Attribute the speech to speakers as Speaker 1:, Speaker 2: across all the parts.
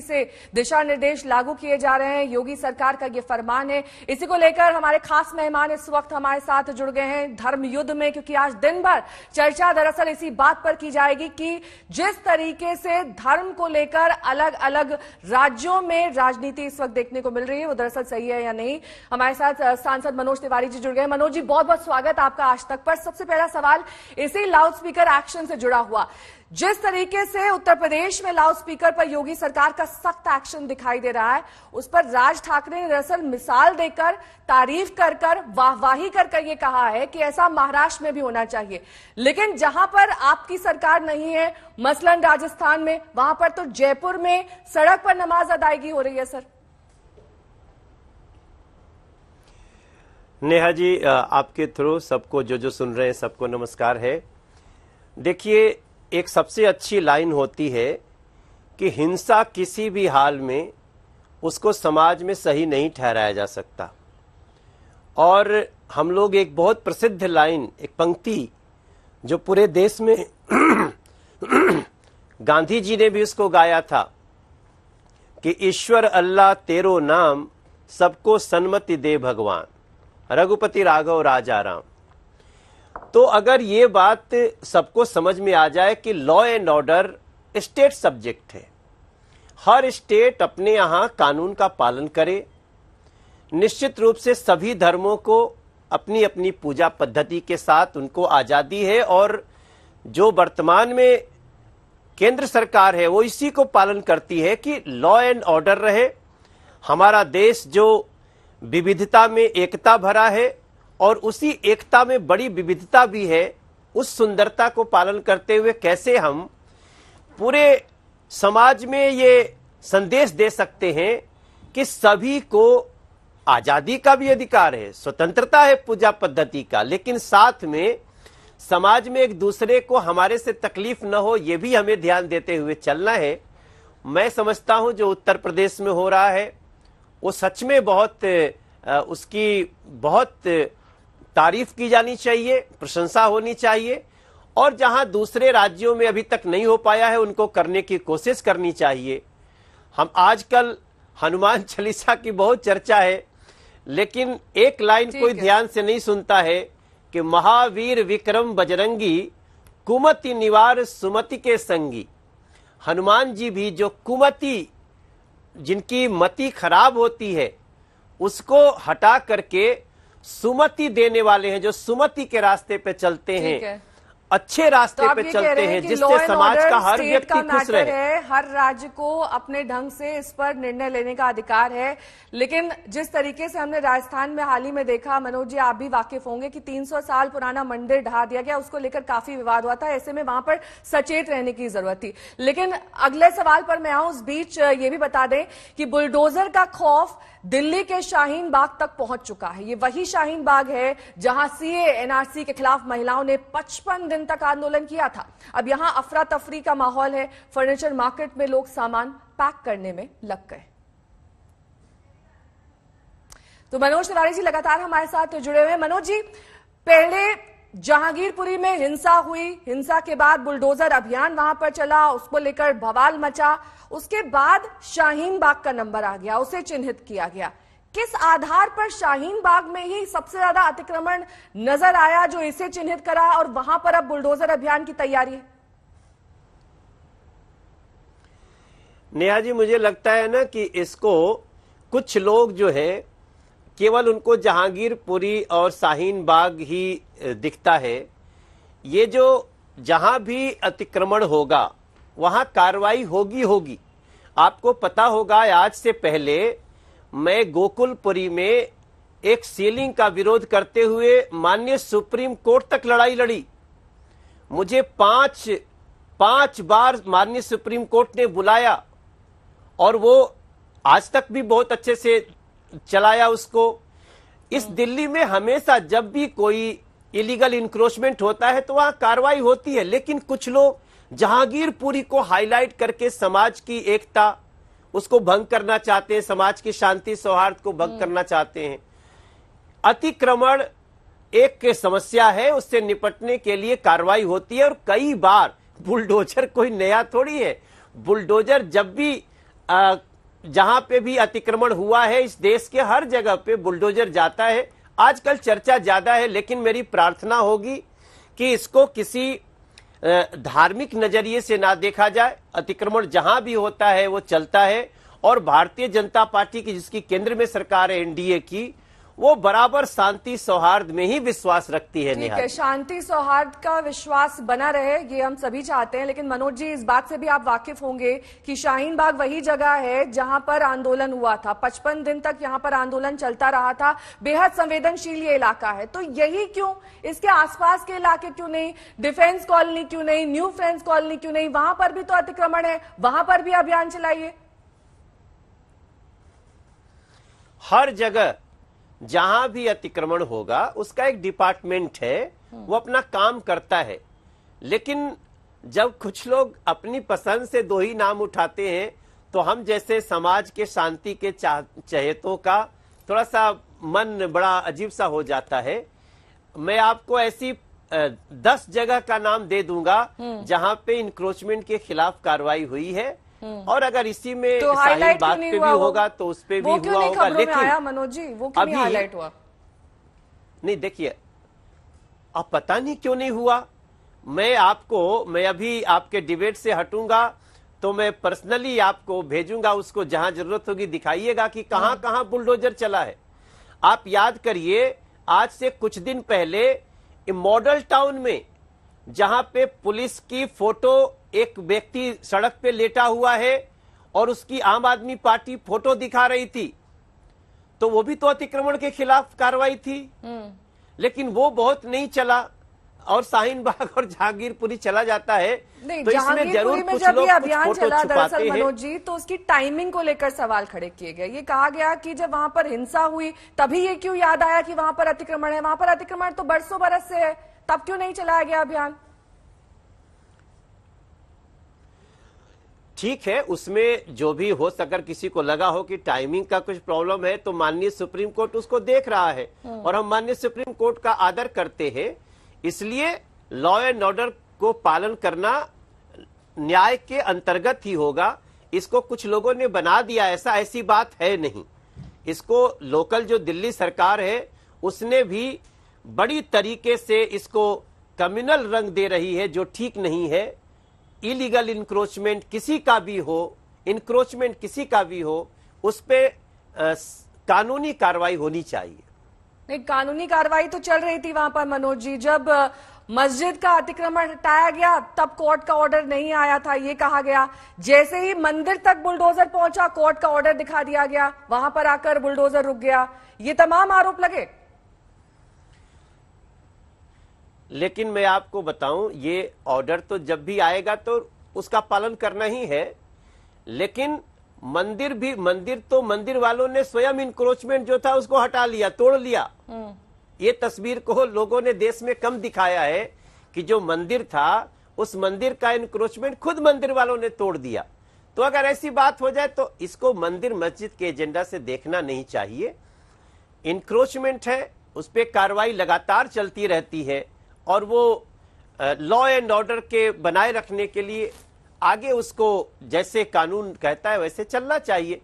Speaker 1: से दिशा निर्देश लागू किए जा रहे हैं योगी सरकार का यह फरमान है इसी को लेकर हमारे खास मेहमान इस वक्त हमारे साथ जुड़ गए हैं धर्म युद्ध में क्योंकि आज दिन भर चर्चा दरअसल इसी बात पर की जाएगी कि जिस तरीके से धर्म को लेकर अलग अलग राज्यों में राजनीति इस वक्त देखने को मिल रही है वो दरअसल सही है या नहीं हमारे साथ सांसद मनोज तिवारी जी जुड़ गए मनोज जी बहुत बहुत स्वागत आपका आज तक पर सबसे पहला सवाल इसी लाउड स्पीकर एक्शन से जुड़ा हुआ जिस तरीके से उत्तर प्रदेश में लाउड स्पीकर पर योगी सरकार का सख्त एक्शन दिखाई दे रहा है उस पर राज ठाकरे ने दरअसल मिसाल देकर तारीफ कर कर वाहवाही कर कर ये कहा है कि ऐसा महाराष्ट्र में भी होना चाहिए लेकिन जहां पर आपकी सरकार नहीं है मसलन राजस्थान में वहां पर तो जयपुर में सड़क पर नमाज अदायगी हो रही है सर
Speaker 2: नेहा जी आपके थ्रू सबको जो जो सुन रहे हैं सबको नमस्कार है देखिए एक सबसे अच्छी लाइन होती है कि हिंसा किसी भी हाल में उसको समाज में सही नहीं ठहराया जा सकता और हम लोग एक बहुत प्रसिद्ध लाइन एक पंक्ति जो पूरे देश में गांधी जी ने भी उसको गाया था कि ईश्वर अल्लाह तेरो नाम सबको सन्मति दे भगवान रघुपति राघव राजा राम तो अगर ये बात सबको समझ में आ जाए कि law and order state subject है हर स्टेट अपने यहाँ कानून का पालन करे निश्चित रूप से सभी धर्मों को अपनी अपनी पूजा पद्धति के साथ उनको आज़ादी है और जो वर्तमान में केंद्र सरकार है वो इसी को पालन करती है कि लॉ एंड ऑर्डर रहे हमारा देश जो विविधता में एकता भरा है और उसी एकता में बड़ी विविधता भी है उस सुंदरता को पालन करते हुए कैसे हम पूरे समाज में ये संदेश दे सकते हैं कि सभी को आजादी का भी अधिकार है स्वतंत्रता है पूजा पद्धति का लेकिन साथ में समाज में एक दूसरे को हमारे से तकलीफ न हो यह भी हमें ध्यान देते हुए चलना है मैं समझता हूं जो उत्तर प्रदेश में हो रहा है वो सच में बहुत उसकी बहुत तारीफ की जानी चाहिए प्रशंसा होनी चाहिए और जहां दूसरे राज्यों में अभी तक नहीं हो पाया है उनको करने की कोशिश करनी चाहिए हम आजकल हनुमान चालीसा की बहुत चर्चा है लेकिन एक लाइन कोई ध्यान से नहीं सुनता है कि महावीर विक्रम बजरंगी कुमति निवार सुमति के संगी हनुमान जी भी जो कुमति जिनकी मति खराब होती है उसको हटा करके सुमति देने वाले हैं जो सुमति के रास्ते पे चलते हैं है। अच्छे रास्ते तो पे चलते हैं जिससे समाज का हर व्यक्ति खुश रहे है
Speaker 1: हर राज्य को अपने ढंग से इस पर निर्णय लेने का अधिकार है लेकिन जिस तरीके से हमने राजस्थान में हाल ही में देखा मनोज जी आप भी वाकिफ होंगे कि 300 साल पुराना मंदिर ढहा दिया गया उसको लेकर काफी विवाद हुआ था ऐसे में वहां पर सचेत रहने की जरूरत थी लेकिन अगले सवाल पर मैं आऊं उस बीच ये भी बता दें कि बुलडोजर का खौफ दिल्ली के शाहीन बाग तक पहुंच चुका है ये वही शाहीन बाग है जहां सीए एनआरसी के खिलाफ महिलाओं ने पचपन दिन दिन तक आंदोलन किया था अब यहां अफरा तफरी का माहौल है फर्नीचर मार्केट में लोग सामान पैक करने में लग गए तो मनोज तिवारी जी लगातार हमारे साथ जुड़े हुए हैं मनोज जी पहले जहांगीरपुरी में हिंसा हुई हिंसा के बाद बुलडोजर अभियान वहां पर चला उसको लेकर भवाल मचा उसके बाद शाहीन बाग का नंबर आ गया उसे चिन्हित किया गया किस आधार पर शाहीन बाग में ही सबसे ज्यादा अतिक्रमण नजर आया जो इसे चिन्हित करा और वहां पर अब बुलडोजर अभियान की तैयारी है
Speaker 2: नेहा जी मुझे लगता है ना कि इसको कुछ लोग जो है केवल उनको जहांगीरपुरी और शाहीन बाग ही दिखता है ये जो जहां भी अतिक्रमण होगा वहां कार्रवाई होगी होगी आपको पता होगा आज से पहले मैं गोकुलपुरी में एक सीलिंग का विरोध करते हुए माननीय सुप्रीम कोर्ट तक लड़ाई लड़ी मुझे पांच पांच बार माननीय सुप्रीम कोर्ट ने बुलाया और वो आज तक भी बहुत अच्छे से चलाया उसको इस हम्म। दिल्ली में हमेशा जब भी कोई इलीगल इंक्रोचमेंट होता है तो वहां कार्रवाई होती है लेकिन कुछ लोग जहांगीरपुरी को हाईलाइट करके समाज की एकता उसको भंग करना चाहते हैं समाज की शांति सौहार्द को भंग हम्म। करना चाहते हैं अतिक्रमण एक के समस्या है उससे निपटने के लिए कार्रवाई होती है और कई बार बुलडोजर कोई नया थोड़ी है बुलडोजर जब भी आ, जहां पे भी अतिक्रमण हुआ है इस देश के हर जगह पे बुलडोजर जाता है आजकल चर्चा ज्यादा है लेकिन मेरी प्रार्थना होगी कि इसको किसी धार्मिक नजरिए से ना देखा जाए अतिक्रमण जहां भी होता है वो चलता है और भारतीय जनता पार्टी की जिसकी केंद्र में सरकार है एनडीए की वो बराबर शांति सौहार्द में ही विश्वास रखती है ठीक है
Speaker 1: शांति सौहार्द का विश्वास बना रहे ये हम सभी चाहते हैं लेकिन मनोज जी इस बात से भी आप वाकिफ होंगे कि शाहीन बाग वही जगह है जहां पर आंदोलन हुआ था पचपन दिन तक यहां पर आंदोलन चलता रहा था बेहद संवेदनशील ये इलाका है तो यही क्यों इसके आसपास के इलाके क्यों नहीं डिफेंस कॉलोनी क्यों नहीं न्यू फ्रेंस कॉलोनी क्यों नहीं वहां पर भी तो अतिक्रमण है वहां पर भी अभियान चलाइए
Speaker 2: हर जगह जहां भी अतिक्रमण होगा उसका एक डिपार्टमेंट है हम्म। वो अपना काम करता है लेकिन जब कुछ लोग अपनी पसंद से दो ही नाम उठाते हैं तो हम जैसे समाज के शांति के चहेतों का थोड़ा सा मन बड़ा अजीब सा हो जाता है मैं आपको ऐसी दस जगह का नाम दे दूंगा हम्म। जहां पे इंक्रोचमेंट के खिलाफ कार्रवाई हुई है हम्म। और अगर इसी में तो हाईलाइट बात पे भी होगा तो उस पर भी हुआ होगा लेकिन
Speaker 1: मनोज जी वो क्यों नहीं हाईलाइट हुआ
Speaker 2: नहीं देखिए अब पता नहीं क्यों नहीं हुआ मैं आपको मैं अभी आपके डिबेट से हटूंगा तो मैं पर्सनली आपको भेजूंगा उसको जहां जरूरत होगी दिखाइएगा कि कहां कहां बुलडोजर चला है आप याद करिए आज से कुछ दिन पहले मॉडल टाउन में जहां पे पुलिस की फोटो एक व्यक्ति सड़क पे लेटा हुआ है और उसकी आम आदमी पार्टी फोटो दिखा रही थी तो वो भी तो अतिक्रमण के खिलाफ कार्रवाई थी हम्म। लेकिन वो बहुत नहीं चला और शाहीन बाग और जहांगीरपुरी चला जाता है तो इसमें जरूर में कुछ जब ये अभियान चला दरअसल मनोज
Speaker 1: जी तो उसकी टाइमिंग को लेकर सवाल खड़े किए गए ये कहा गया कि जब वहां पर हिंसा हुई तभी ये क्यों याद आया कि वहां पर अतिक्रमण है वहां पर अतिक्रमण तो बरसों बरस से है तब क्यों नहीं चलाया गया अभियान
Speaker 2: ठीक है उसमें जो भी हो सकर किसी को लगा हो कि टाइमिंग का कुछ प्रॉब्लम है तो माननीय सुप्रीम कोर्ट उसको देख रहा है हम्म। और हम माननीय सुप्रीम कोर्ट का आदर करते हैं इसलिए लॉ एंड ऑर्डर को पालन करना न्याय के अंतर्गत ही होगा इसको कुछ लोगों ने बना दिया ऐसा ऐसी बात है नहीं इसको लोकल जो दिल्ली सरकार है उसने भी बड़ी तरीके से इसको कम्युनल रंग दे रही है जो ठीक नहीं है इलीगल इंक्रोचमेंट किसी का भी हो इंक्रोचमेंट किसी का भी हो उस पर कानूनी कार्रवाई होनी चाहिए
Speaker 1: नहीं कानूनी कार्रवाई तो चल रही थी वहां पर मनोज जी जब मस्जिद का अतिक्रमण हटाया गया तब कोर्ट का ऑर्डर नहीं आया था ये कहा गया जैसे ही मंदिर तक बुलडोजर पहुंचा कोर्ट का ऑर्डर दिखा दिया गया वहां पर आकर बुलडोजर रुक गया ये तमाम आरोप लगे
Speaker 2: लेकिन मैं आपको बताऊं ये ऑर्डर तो जब भी आएगा तो उसका पालन करना ही है लेकिन मंदिर भी मंदिर तो मंदिर वालों ने स्वयं इंक्रोचमेंट जो था उसको हटा लिया तोड़ लिया हम्म। ये तस्वीर को लोगों ने देश में कम दिखाया है कि जो मंदिर था उस मंदिर का इंक्रोचमेंट खुद मंदिर वालों ने तोड़ दिया तो अगर ऐसी बात हो जाए तो इसको मंदिर मस्जिद के एजेंडा से देखना नहीं चाहिए इंक्रोचमेंट है उस पर कार्रवाई लगातार चलती रहती है और वो लॉ एंड ऑर्डर के बनाए रखने के लिए आगे उसको जैसे कानून कहता है वैसे चलना चाहिए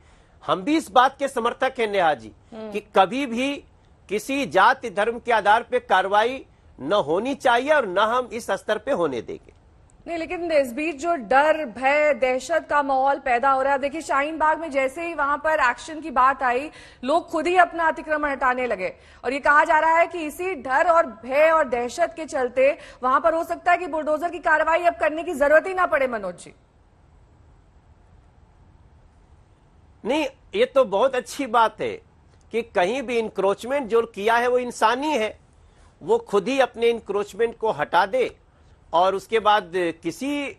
Speaker 2: हम भी इस बात के समर्थक हैं नेहा जी हम्म। कि कभी भी किसी जाति धर्म के आधार पर कार्रवाई न होनी चाहिए और न हम इस स्तर पे होने देंगे
Speaker 1: नहीं लेकिन इस बीच जो डर भय दहशत का माहौल पैदा हो रहा है देखिए शाहीन बाग में जैसे ही वहां पर एक्शन की बात आई लोग खुद ही अपना अतिक्रमण हटाने लगे और ये कहा जा रहा है कि इसी डर और भय और दहशत के चलते वहां पर हो सकता है कि बुलडोजर की कार्रवाई अब करने की जरूरत ही ना पड़े मनोज जी
Speaker 2: नहीं ये तो बहुत अच्छी बात है कि कहीं भी इंक्रोचमेंट जो किया है वो इंसानी है वो खुद ही अपने इंक्रोचमेंट को हटा दे और उसके बाद किसी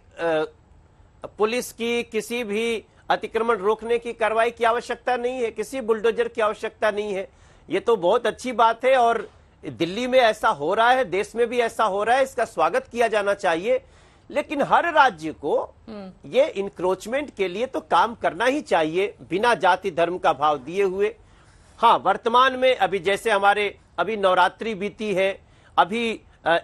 Speaker 2: पुलिस की किसी भी अतिक्रमण रोकने की कार्रवाई की आवश्यकता नहीं है किसी बुलडोजर की आवश्यकता नहीं है ये तो बहुत अच्छी बात है और दिल्ली में ऐसा हो रहा है देश में भी ऐसा हो रहा है इसका स्वागत किया जाना चाहिए लेकिन हर राज्य को हम्म। ये इंक्रोचमेंट के लिए तो काम करना ही चाहिए बिना जाति धर्म का भाव दिए हुए हाँ वर्तमान में अभी जैसे हमारे अभी नवरात्रि बीती है अभी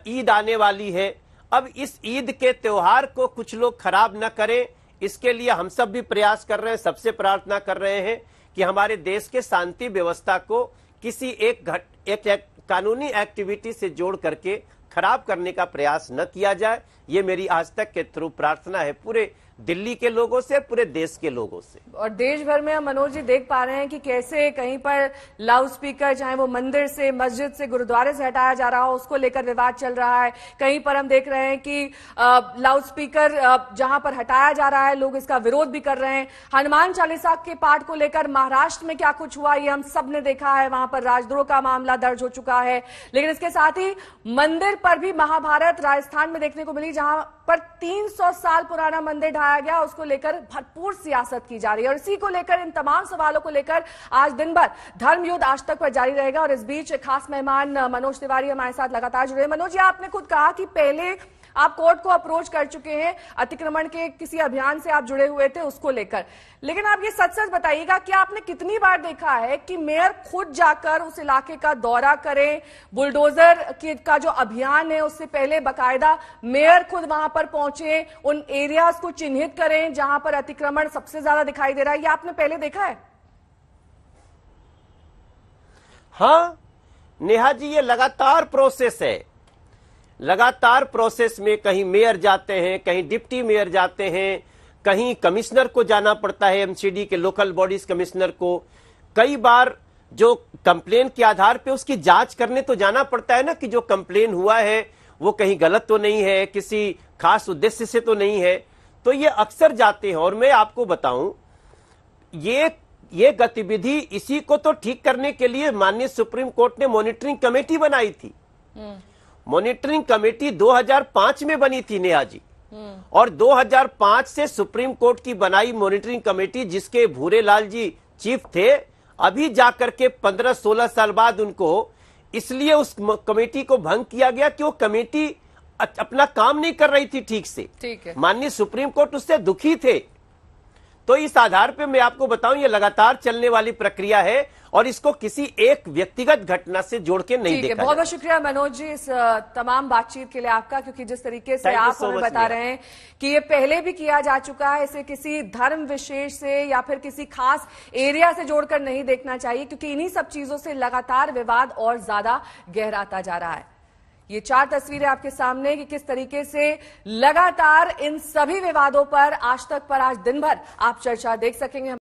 Speaker 2: ईद आने वाली है अब इस ईद के त्योहार को कुछ लोग खराब न करें इसके लिए हम सब भी प्रयास कर रहे हैं सबसे प्रार्थना कर रहे हैं कि हमारे देश के शांति व्यवस्था को किसी एक घट एक, एक कानूनी एक्टिविटी से जोड़ करके खराब करने का प्रयास न किया जाए ये मेरी आज तक के थ्रू प्रार्थना है पूरे दिल्ली के लोगों से पूरे देश के लोगों से
Speaker 1: और देश भर में हम मनोज जी देख पा रहे हैं कि कैसे कहीं पर लाउड स्पीकर चाहे वो मंदिर से मस्जिद से गुरुद्वारे से हटाया जा रहा हो उसको लेकर विवाद चल रहा है कहीं पर हम देख रहे हैं कि लाउड स्पीकर जहां पर हटाया जा रहा है लोग इसका विरोध भी कर रहे हैं हनुमान चालीसा के पाठ को लेकर महाराष्ट्र में क्या कुछ हुआ ये हम सब ने देखा है वहां पर राजद्रोह का मामला दर्ज हो चुका है लेकिन इसके साथ ही मंदिर पर भी महाभारत राजस्थान में देखने को मिली जहां पर 300 साल पुराना मंदिर ढाया गया उसको लेकर भरपूर सियासत की जा रही है और इसी को लेकर इन तमाम सवालों को लेकर आज दिन भर धर्म युद्ध आज तक पर जारी रहेगा और इस बीच खास मेहमान मनोज तिवारी हमारे साथ लगातार जुड़े मनोज जी आपने खुद कहा कि पहले आप कोर्ट को अप्रोच कर चुके हैं अतिक्रमण के किसी अभियान से आप जुड़े हुए थे उसको लेकर लेकिन आप ये सच सच बताइएगा कि आपने कितनी बार देखा है कि मेयर खुद जाकर उस इलाके का दौरा करें बुलडोजर का जो अभियान है उससे पहले बाकायदा मेयर खुद वहां पर पहुंचे उन एरियाज को चिन्हित करें जहां पर अतिक्रमण सबसे ज्यादा दिखाई दे रहा है ये आपने पहले देखा है
Speaker 2: हाँ नेहा जी ये लगातार प्रोसेस है लगातार प्रोसेस में कहीं मेयर जाते हैं कहीं डिप्टी मेयर जाते हैं कहीं कमिश्नर को जाना पड़ता है एमसीडी के लोकल बॉडीज कमिश्नर को कई बार जो कंप्लेन के आधार पे उसकी जांच करने तो जाना पड़ता है ना कि जो कंप्लेन हुआ है वो कहीं गलत तो नहीं है किसी खास उद्देश्य से तो नहीं है तो ये अक्सर जाते हैं और मैं आपको बताऊं ये ये गतिविधि इसी को तो ठीक करने के लिए माननीय सुप्रीम कोर्ट ने मॉनिटरिंग कमेटी बनाई थी हम्म। मॉनिटरिंग कमेटी 2005 में बनी थी नेहा जी और 2005 से सुप्रीम कोर्ट की बनाई मॉनिटरिंग कमेटी जिसके भूरे लाल जी चीफ थे अभी जाकर के 15-16 साल बाद उनको इसलिए उस कमेटी को भंग किया गया कि वो कमेटी अपना काम नहीं कर रही थी ठीक से माननीय सुप्रीम कोर्ट उससे दुखी थे तो इस आधार पर मैं आपको बताऊं ये लगातार चलने वाली प्रक्रिया है और इसको किसी एक व्यक्तिगत घटना से जोड़ के नहीं देखा बहुत बहुत
Speaker 1: शुक्रिया मनोज जी इस तमाम बातचीत के लिए आपका क्योंकि जिस तरीके से आप हमें बता रहे हैं कि ये पहले भी किया जा चुका है इसे किसी धर्म विशेष से या फिर किसी खास एरिया से जोड़कर नहीं देखना चाहिए क्योंकि इन्हीं सब चीजों से लगातार विवाद और ज्यादा गहराता जा रहा है ये चार तस्वीरें आपके सामने कि किस तरीके से लगातार इन सभी विवादों पर आज तक पर आज दिन भर आप चर्चा देख सकेंगे